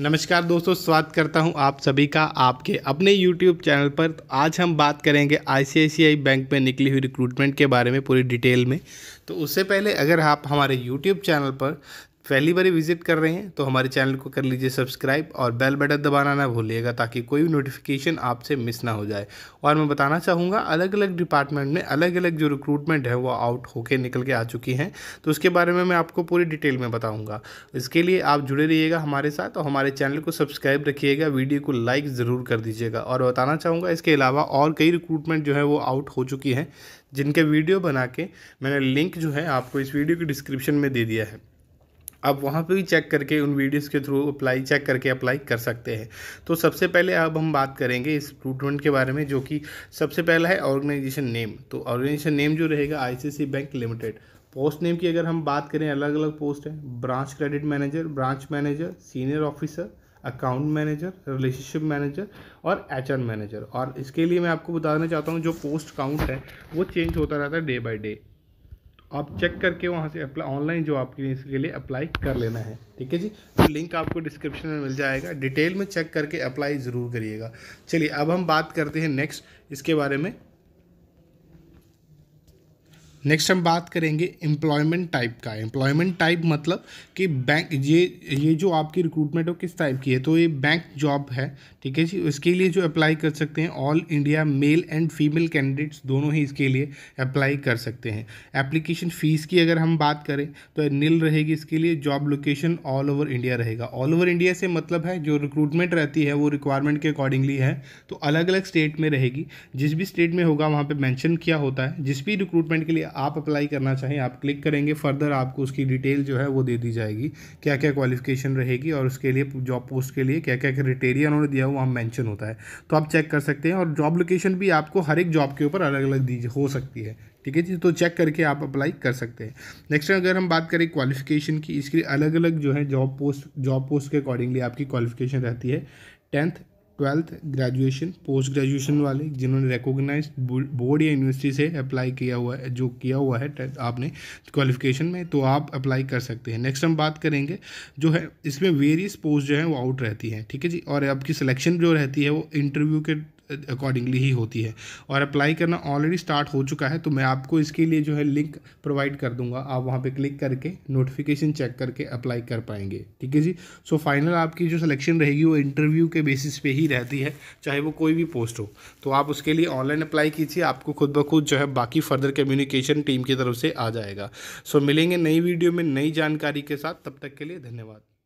नमस्कार दोस्तों स्वागत करता हूं आप सभी का आपके अपने YouTube चैनल पर तो आज हम बात करेंगे आई बैंक में निकली हुई रिक्रूटमेंट के बारे में पूरी डिटेल में तो उससे पहले अगर आप हमारे YouTube चैनल पर पहली बार विजिट कर रहे हैं तो हमारे चैनल को कर लीजिए सब्सक्राइब और बेल बटन दबाना ना भूलिएगा ताकि कोई भी नोटिफिकेशन आपसे मिस ना हो जाए और मैं बताना चाहूँगा अलग अलग डिपार्टमेंट में अलग अलग जो रिक्रूटमेंट है वो आउट होके निकल के आ चुकी हैं तो उसके बारे में मैं आपको पूरी डिटेल में बताऊँगा इसके लिए आप जुड़े रहिएगा हमारे साथ और हमारे चैनल को सब्सक्राइब रखिएगा वीडियो को लाइक ज़रूर कर दीजिएगा और बताना चाहूँगा इसके अलावा और कई रिक्रूटमेंट जो है वो आउट हो चुकी हैं जिनके वीडियो बना के मैंने लिंक जो है आपको इस वीडियो के डिस्क्रिप्शन में दे दिया है आप वहाँ पे भी चेक करके उन वीडियोस के थ्रू अप्लाई चेक करके अप्लाई कर सकते हैं तो सबसे पहले अब हम बात करेंगे इस रिक्रूटमेंट के बारे में जो कि सबसे पहला है ऑर्गेनाइजेशन नेम तो ऑर्गेनाइजेशन नेम जो रहेगा I bank limited post name की अगर हम बात करें अलग अलग पोस्ट हैं branch credit manager branch manager senior officer account manager relationship manager और एच मैनेजर और इसके लिए मैं आपको बताना चाहता हूँ जो पोस्ट काउंट है वो चेंज होता रहता है डे बाई डे आप चेक करके वहाँ से अप्लाई ऑनलाइन जो आपके लिए इसके लिए अप्लाई कर लेना है ठीक है जी तो लिंक आपको डिस्क्रिप्शन में मिल जाएगा डिटेल में चेक करके अप्लाई ज़रूर करिएगा चलिए अब हम बात करते हैं नेक्स्ट इसके बारे में नेक्स्ट हम बात करेंगे एम्प्लॉयमेंट टाइप का एम्प्लॉयमेंट टाइप मतलब कि बैंक ये ये जो आपकी रिक्रूटमेंट हो किस टाइप की है तो ये बैंक जॉब है ठीक है जी इसके लिए जो अप्लाई कर सकते हैं all India male and female candidates दोनों ही इसके लिए अप्लाई कर सकते हैं एप्लीकेशन फ़ीस की अगर हम बात करें तो नील रहेगी इसके लिए job location all over India रहेगा ऑल ओवर इंडिया से मतलब है जो रिक्रूटमेंट रहती है वो रिक्वायरमेंट के अकॉर्डिंगली है तो अलग अलग स्टेट में रहेगी जिस भी स्टेट में होगा वहाँ पर मैंशन किया होता है जिस भी रिक्रूटमेंट के लिए आप अप्लाई करना चाहें आप क्लिक करेंगे फर्दर आपको उसकी डिटेल जो है वो दे दी जाएगी क्या क्या क्वालिफिकेशन रहेगी और उसके लिए जॉब पोस्ट के लिए क्या क्या क्राइटेरिया उन्होंने दिया वहाँ मैंशन होता है तो आप चेक कर सकते हैं और जॉब लोकेशन भी आपको हर एक जॉब के ऊपर अलग अलग दी हो सकती है ठीक है जी तो चेक करके आप अप्लाई कर सकते हैं नेक्स्ट अगर हम बात करें क्वालिफिकेशन की इसकी अलग अलग जो है जॉब पोस्ट जॉब पोस्ट के अकॉर्डिंगली आपकी क्वालिफिकेशन रहती है tenth twelfth graduation post graduation वाले जिन्होंने रिकोगनाइज बोर्ड या यूनिवर्सिटी से अप्लाई किया हुआ है जो किया हुआ है आपने क्वालिफिकेशन में तो आप अप्लाई कर सकते हैं नेक्स्ट हम बात करेंगे जो है इसमें वेरियस पोस्ट जो है वो आउट रहती है ठीक है जी और आपकी सिलेक्शन जो रहती है वो इंटरव्यू के अकॉर्डिंगली ही होती है और अप्लाई करना ऑलरेडी स्टार्ट हो चुका है तो मैं आपको इसके लिए जो है लिंक प्रोवाइड कर दूंगा आप वहाँ पे क्लिक करके नोटिफिकेशन चेक करके अप्लाई कर पाएंगे ठीक है जी सो so, फाइनल आपकी जो सिलेक्शन रहेगी वो इंटरव्यू के बेसिस पे ही रहती है चाहे वो कोई भी पोस्ट हो तो आप उसके लिए ऑनलाइन अप्लाई कीजिए आपको खुद ब खुद जो है बाकी फर्दर कम्युनिकेशन टीम की तरफ से आ जाएगा सो so, मिलेंगे नई वीडियो में नई जानकारी के साथ तब तक के लिए धन्यवाद